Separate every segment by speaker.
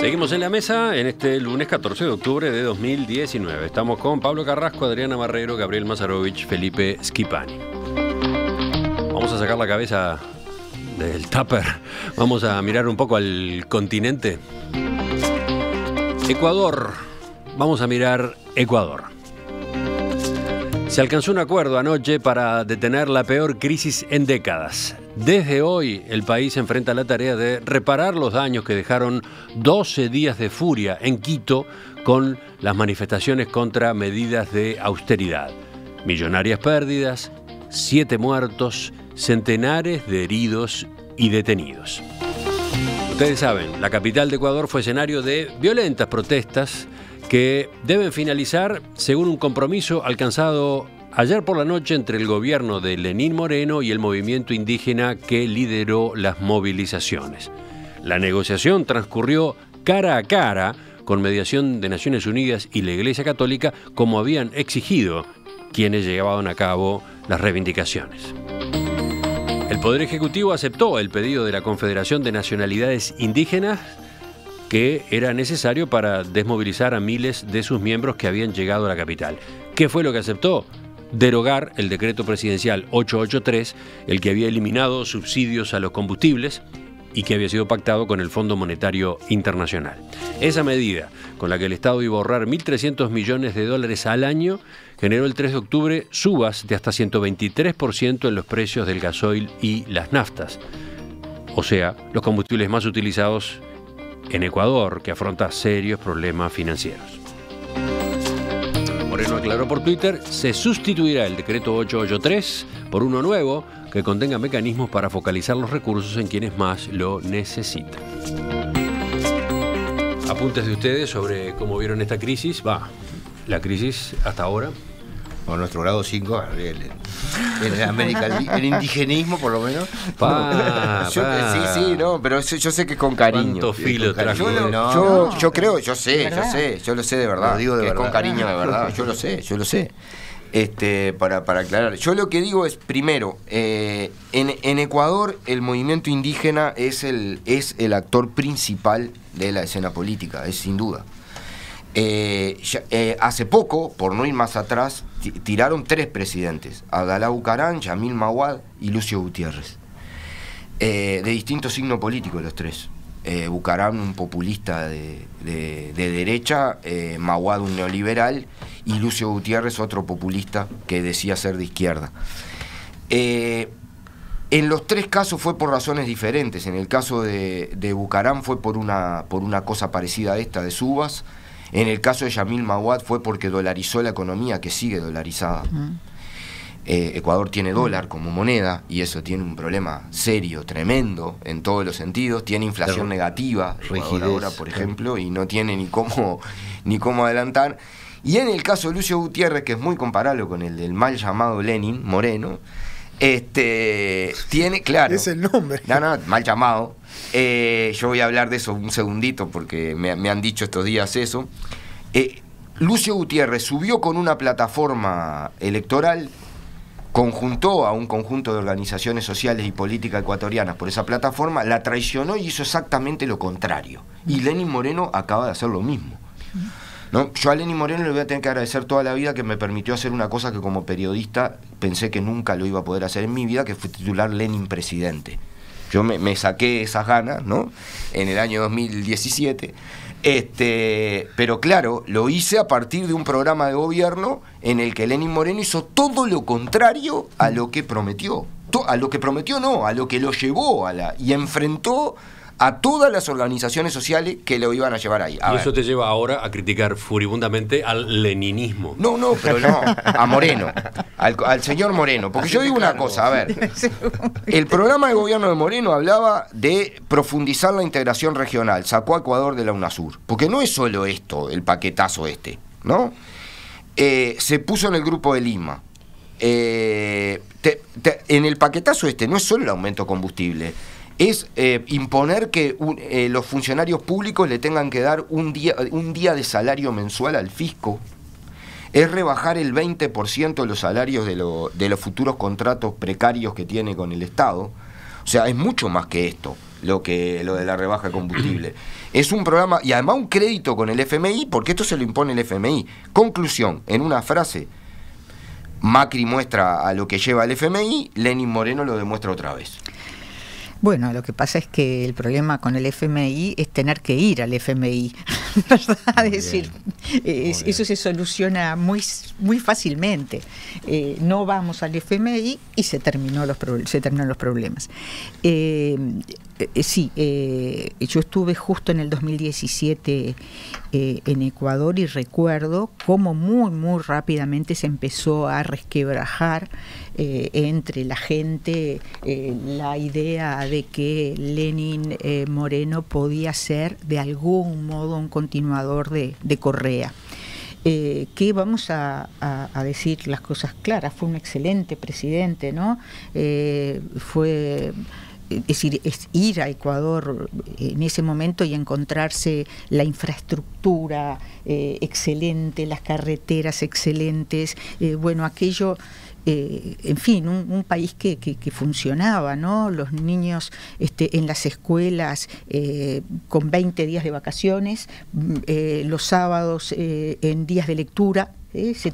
Speaker 1: Seguimos en la mesa en este lunes 14 de octubre de 2019. Estamos con Pablo Carrasco, Adriana Marrero, Gabriel Mazarovich, Felipe Skipani. Vamos a sacar la cabeza del tupper. Vamos a mirar un poco al continente. Ecuador. Vamos a mirar Ecuador. Se alcanzó un acuerdo anoche para detener la peor crisis en décadas. Desde hoy el país enfrenta la tarea de reparar los daños que dejaron 12 días de furia en Quito con las manifestaciones contra medidas de austeridad. Millonarias pérdidas, siete muertos, centenares de heridos y detenidos. Ustedes saben, la capital de Ecuador fue escenario de violentas protestas que deben finalizar según un compromiso alcanzado ayer por la noche entre el gobierno de Lenín Moreno y el movimiento indígena que lideró las movilizaciones. La negociación transcurrió cara a cara con mediación de Naciones Unidas y la Iglesia Católica como habían exigido quienes llevaban a cabo las reivindicaciones. El Poder Ejecutivo aceptó el pedido de la Confederación de Nacionalidades Indígenas que era necesario para desmovilizar a miles de sus miembros que habían llegado a la capital. ¿Qué fue lo que aceptó? Derogar el decreto presidencial 883, el que había eliminado subsidios a los combustibles y que había sido pactado con el Fondo Monetario Internacional. Esa medida, con la que el Estado iba a ahorrar 1.300 millones de dólares al año, generó el 3 de octubre subas de hasta 123% en los precios del gasoil y las naftas, o sea, los combustibles más utilizados en Ecuador, que afronta serios problemas financieros. Moreno aclaró por Twitter, se sustituirá el decreto 883 por uno nuevo que contenga mecanismos para focalizar los recursos en quienes más lo necesitan. Apuntes de ustedes sobre cómo vieron esta crisis. Va, la crisis hasta ahora o nuestro grado 5,
Speaker 2: en, América, el indigenismo por lo menos. yo, eh, Sí, sí, no, pero yo, sé que con cariño. Yo, creo, yo sé, yo sé, yo lo sé de verdad. con cariño de verdad, yo lo sé, yo lo sé. Este, para, aclarar, yo lo que digo es, primero, eh, en, Ecuador el movimiento indígena es el, es el actor principal de la escena política, es sin duda. Eh, hace poco, por no ir más atrás, tiraron tres presidentes, Adalá Bucarán, Jamil Mawad y Lucio Gutiérrez. Eh, de distinto signo político los tres. Eh, Bucarán un populista de, derecha, eh, Mawad un neoliberal y Lucio Gutiérrez otro populista que decía ser de izquierda. Eh, en los tres casos fue por razones diferentes. En el caso de, de Bucarán fue por una, por una cosa parecida a esta de Subas. En el caso de Yamil Mawad fue porque dolarizó la economía, que sigue dolarizada. Mm. Eh, Ecuador tiene mm. dólar como moneda y eso tiene un problema serio, tremendo, en todos los sentidos. Tiene inflación negativa, rigidez, por ejemplo, y no tiene ni cómo, ni cómo adelantar. Y en el caso de Lucio Gutiérrez, que es muy comparable con el del mal llamado Lenin, Moreno, este, tiene, claro. Es el nombre. mal llamado. Eh, yo voy a hablar de eso un segundito porque me, han dicho estos días eso. Eh, Lucio Gutiérrez subió con una plataforma electoral, conjuntó a un conjunto de organizaciones sociales y políticas ecuatorianas por esa plataforma, la traicionó y hizo exactamente lo contrario. Y Lenín Moreno acaba de hacer lo mismo. ¿no? Yo a Lenny Moreno le voy a tener que agradecer toda la vida que me permitió hacer una cosa que como periodista pensé que nunca lo iba a poder hacer en mi vida, que fue titular Lenin presidente. Yo me, saqué esas ganas, ¿no? En el año 2017. Este, pero claro, lo hice a partir de un programa de gobierno en el que Lenin Moreno hizo todo lo contrario a lo que prometió. A lo que prometió no, a lo que lo llevó a la. y enfrentó a todas las organizaciones sociales que lo iban a llevar ahí. y eso
Speaker 1: te lleva ahora a criticar furibundamente al leninismo. No, no, pero no, a Moreno, al, señor Moreno. Porque
Speaker 2: yo digo una cosa, a ver, el programa de gobierno de Moreno hablaba de profundizar la integración regional, sacó a Ecuador de la UNASUR. Porque no es solo esto, el paquetazo este, ¿no? Eh, se puso en el grupo de Lima. Eh, en el paquetazo este no es solo el aumento combustible es eh, imponer que eh, los funcionarios públicos le tengan que dar un día, un día de salario mensual al fisco, es rebajar el 20% de los salarios de, los futuros contratos precarios que tiene con el Estado. O sea, es mucho más que esto, lo, que, lo de la rebaja de combustible. Es un programa, y además un crédito con el FMI, porque esto se lo impone el FMI. Conclusión, en una frase, Macri muestra a lo que lleva el FMI, Lenin Moreno lo demuestra otra vez.
Speaker 3: Bueno, lo que pasa es que el problema con el FMI es tener que ir al FMI, ¿verdad? Es decir, eh, eso se soluciona muy, muy fácilmente. Eh, no vamos al FMI y se, terminó los, se terminan los problemas. Eh, eh, eh, sí, eh, yo estuve justo en el 2017 en Ecuador y recuerdo cómo muy, muy rápidamente se empezó a resquebrajar entre la gente la idea de que Lenin Moreno podía ser de algún modo un continuador de, Correa. que vamos a, decir las cosas claras, fue un excelente presidente, ¿no? fue es decir, es ir a Ecuador eh, en ese momento y encontrarse la infraestructura eh, excelente, las carreteras excelentes, eh, bueno, aquello... en fin, un, país que, funcionaba, ¿no? Los niños este, en las escuelas con 20 días de vacaciones, mm, los sábados en días de lectura, eh, se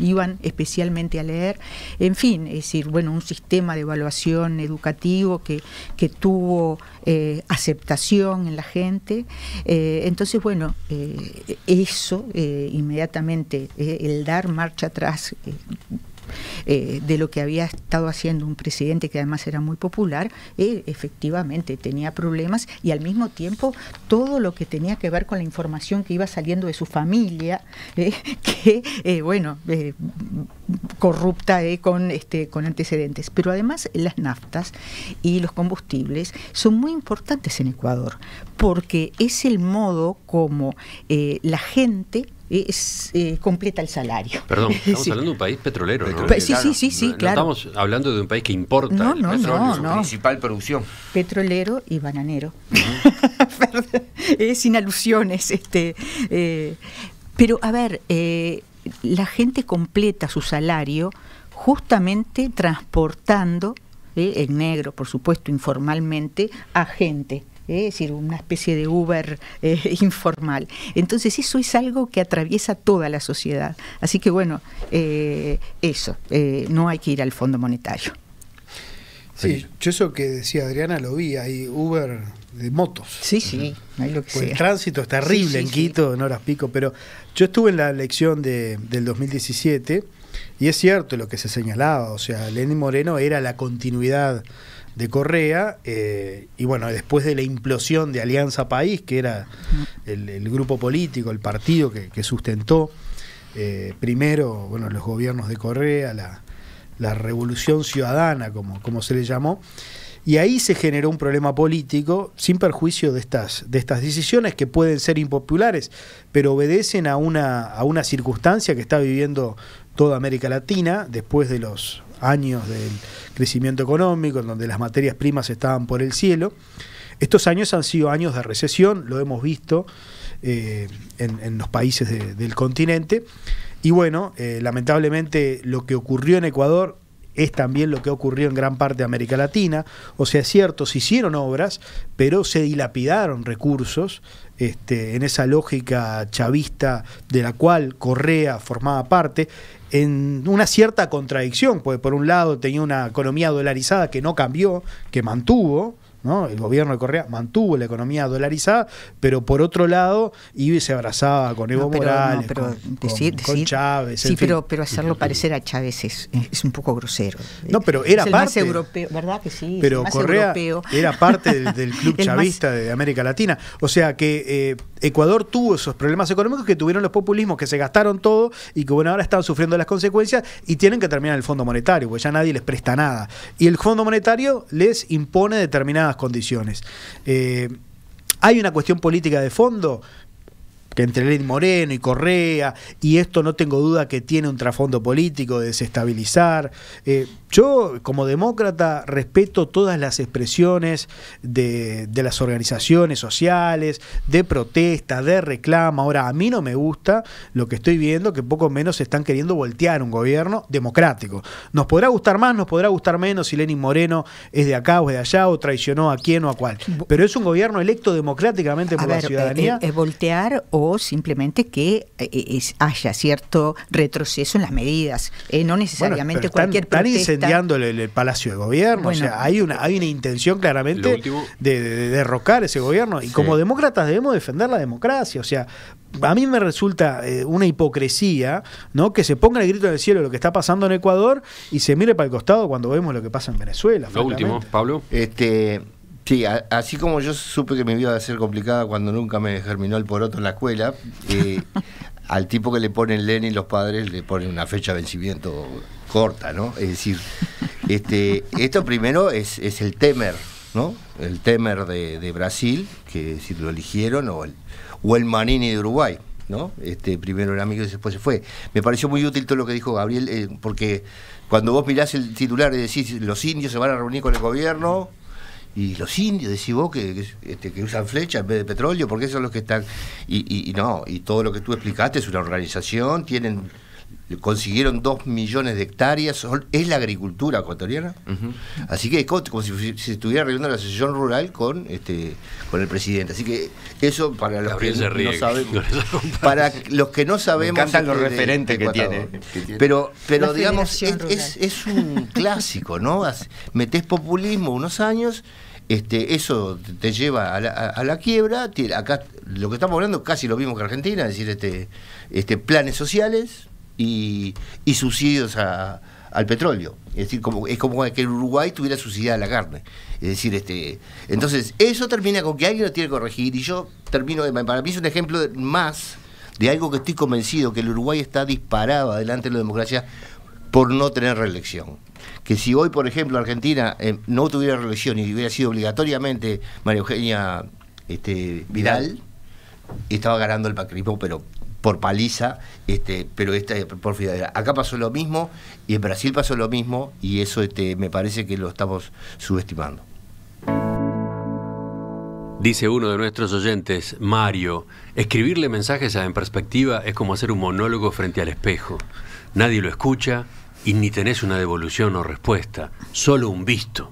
Speaker 3: iban especialmente a leer, en fin, es decir, bueno, un sistema de evaluación educativo que, tuvo eh, aceptación en la gente. Eh, entonces, bueno, eso inmediatamente, el dar marcha atrás eh, de lo que había estado haciendo un presidente que además era muy popular, eh, efectivamente tenía problemas y al mismo tiempo todo lo que tenía que ver con la información que iba saliendo de su familia, eh, que, bueno, corrupta con, este, con antecedentes. Pero además las naftas y los combustibles son muy importantes en Ecuador, porque es el modo como la gente completa el salario. Perdón, estamos hablando
Speaker 1: de un país petrolero, sí, sí, sí, claro. estamos hablando de un país que importa el petróleo, su principal producción.
Speaker 3: Petrolero y bananero. sin alusiones. este eh, Pero, a ver, eh, la gente completa su salario justamente transportando, en eh, negro, por supuesto, informalmente, a gente. ¿eh? es decir, una especie de Uber eh, informal. Entonces eso es algo que atraviesa toda la sociedad. Así que bueno, eh, eso, no hay que ir al Fondo Monetario. Sí,
Speaker 4: yo eso que decía Adriana lo vi, hay Uber de motos. Sí, sí, hay lo que pues El tránsito es terrible en Quito, en horas pico, pero yo estuve en la elección de, del 2017 y es cierto lo que se señalaba, o sea, Lenín Moreno era la continuidad de Correa, eh, y bueno, después de la implosión de Alianza País, que era el, grupo político, el partido que, sustentó eh, primero bueno, los gobiernos de Correa, la, revolución ciudadana, como, como se le llamó, y ahí se generó un problema político sin perjuicio de estas, de estas decisiones que pueden ser impopulares, pero obedecen a una, a una circunstancia que está viviendo toda América Latina después de los años del crecimiento económico, en donde las materias primas estaban por el cielo. Estos años han sido años de recesión, lo hemos visto eh, en, los países del continente. Y bueno, eh, lamentablemente lo que ocurrió en Ecuador es también lo que ocurrió en gran parte de América Latina. O sea, es cierto, se hicieron obras, pero se dilapidaron recursos este, en esa lógica chavista de la cual Correa formaba parte, en una cierta contradicción, porque por un lado tenía una economía dolarizada que no cambió, que mantuvo, el gobierno de Correa mantuvo la economía dolarizada, pero por otro lado, y se abrazaba con Evo Morales, con,
Speaker 3: Chávez. Sí, pero, hacerlo parecer a Chávez es, un poco grosero. No, pero era parte. europeo, ¿verdad que sí? Pero era parte del, club chavista de
Speaker 4: América Latina. O sea que eh, Ecuador tuvo esos problemas económicos que tuvieron los populismos, que se gastaron todo y que bueno, ahora están sufriendo las consecuencias y tienen que terminar el Fondo Monetario, porque ya nadie les presta nada. Y el Fondo Monetario les impone determinadas condiciones. Eh, hay una cuestión política de fondo que entre Lenín Moreno y Correa, y esto no tengo duda que tiene un trasfondo político de desestabilizar. Eh, yo, como demócrata, respeto todas las expresiones de, las organizaciones sociales, de protesta, de reclama. Ahora, a mí no me gusta lo que estoy viendo, que poco menos están queriendo voltear un gobierno democrático. Nos podrá gustar más, nos podrá gustar menos si Lenin Moreno es de acá o es de allá, o traicionó a quién o a cuál. Pero es un gobierno
Speaker 3: electo democráticamente por la eh, ciudadanía. ¿Es eh, voltear o simplemente que eh, eh, haya cierto retroceso en las medidas. Eh, no necesariamente cualquier están, protesta. Están incendiando
Speaker 4: el, Palacio de Gobierno, o sea, hay una, hay una intención claramente de, derrocar ese gobierno. Y como demócratas debemos defender la democracia, o sea, a mí me resulta una hipocresía, ¿no? Que se ponga el grito en el cielo lo que está pasando en Ecuador y se mire para el costado cuando vemos lo que pasa en Venezuela. Lo último,
Speaker 5: Pablo. Este, Sí, así como yo supe que mi vida iba a ser complicada cuando nunca me germinó el poroto en la escuela, eh, al tipo que le ponen Lenin los padres le ponen una fecha de vencimiento corta, ¿no? Es decir, este, esto primero es, es el temer, ¿no? El temer de, Brasil, que si lo eligieron, o el, o el Manini de Uruguay. ¿no? Este, primero era amigo y después se fue. Me pareció muy útil todo lo que dijo Gabriel, eh, porque cuando vos mirás el titular y decís los indios se van a reunir con el gobierno, y los indios, decís vos, que, este, que, usan flecha en vez de petróleo, porque esos son los que están. y, no, y todo lo que tú explicaste es una organización, tienen consiguieron dos millones de hectáreas, es la agricultura ecuatoriana. Así que es como si se estuviera reuniendo la asociación rural con este con el presidente. Así que eso para los que no sabemos. Para los que no sabemos. que, tiene, Pero, pero digamos, es, un clásico, ¿no? Metes populismo unos años. Este, eso te lleva a la, a la quiebra. Acá lo que estamos hablando casi lo mismo que Argentina, es decir, este, este planes sociales, y, subsidios al petróleo. Es decir, como, es como que el Uruguay tuviera a la carne. Es decir, este, entonces eso termina con que alguien lo tiene que corregir y yo termino, para mí es un ejemplo más de algo que estoy convencido, que el Uruguay está disparado adelante de la democracia por no tener reelección. Que si hoy, por ejemplo, Argentina eh, no tuviera reelección y hubiera sido obligatoriamente María Eugenia este, Vidal, estaba ganando el pacrismo, pero por paliza, este, pero esta por fidelidad. Acá pasó lo mismo y en Brasil pasó lo mismo y eso este,
Speaker 1: me parece que lo estamos subestimando. Dice uno de nuestros oyentes, Mario, escribirle mensajes a En Perspectiva es como hacer un monólogo frente al espejo. Nadie lo escucha y ni tenés una devolución o respuesta, solo un visto.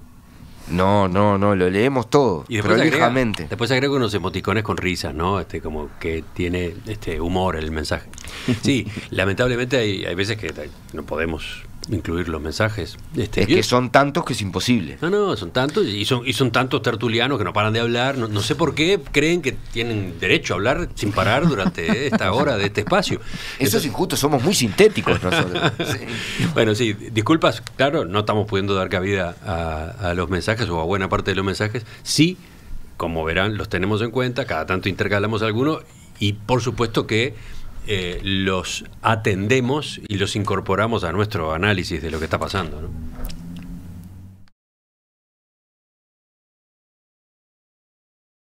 Speaker 2: No, no, no, lo leemos todo, y después Agrega, agrego
Speaker 1: unos emoticones con risas, ¿no? Este, como que tiene este humor el mensaje. Sí, lamentablemente hay, hay veces que eh, no podemos Incluir los mensajes. Este, es que son tantos que es imposible. No, no, son tantos y son, y son tantos tertulianos que no paran de hablar. No, sé por qué creen que tienen derecho a hablar sin parar durante esta hora de este espacio. Eso es injusto, somos muy sintéticos nosotros. Bueno, sí, disculpas, claro, no estamos pudiendo dar cabida a, a los mensajes o a buena parte de los mensajes. Sí, como verán, los tenemos en cuenta, cada tanto intercalamos alguno y por supuesto que eh, los atendemos y los incorporamos a nuestro análisis de lo que está pasando.